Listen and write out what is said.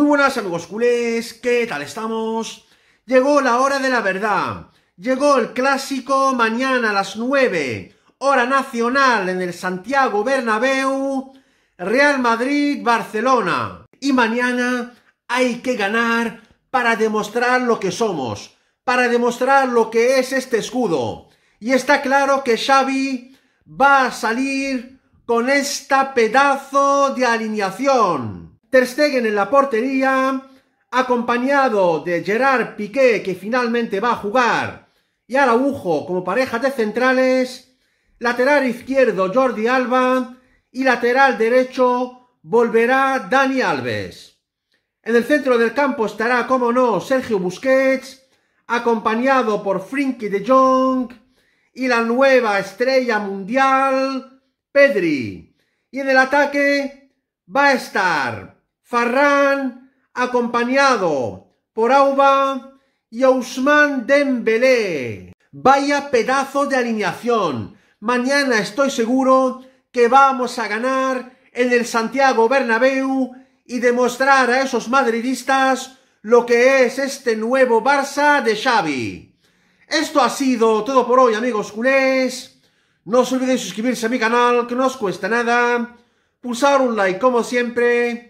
Muy buenas amigos culés, ¿qué tal estamos? Llegó la hora de la verdad. Llegó el clásico mañana a las 9, hora nacional en el Santiago Bernabéu, Real Madrid, Barcelona. Y mañana hay que ganar para demostrar lo que somos, para demostrar lo que es este escudo. Y está claro que Xavi va a salir con esta pedazo de alineación. Ter Stegen en la portería, acompañado de Gerard Piqué, que finalmente va a jugar, y Araujo como pareja de centrales, lateral izquierdo Jordi Alba y lateral derecho volverá Dani Alves. En el centro del campo estará, como no, Sergio Busquets, acompañado por Frinky de Jong y la nueva estrella mundial, Pedri. Y en el ataque va a estar Farran, acompañado por Auba y Ousmane Dembélé. Vaya pedazo de alineación. Mañana estoy seguro que vamos a ganar en el Santiago Bernabéu y demostrar a esos madridistas lo que es este nuevo Barça de Xavi. Esto ha sido todo por hoy, amigos culés. No os olvidéis suscribirse a mi canal, que no os cuesta nada. Pulsar un like como siempre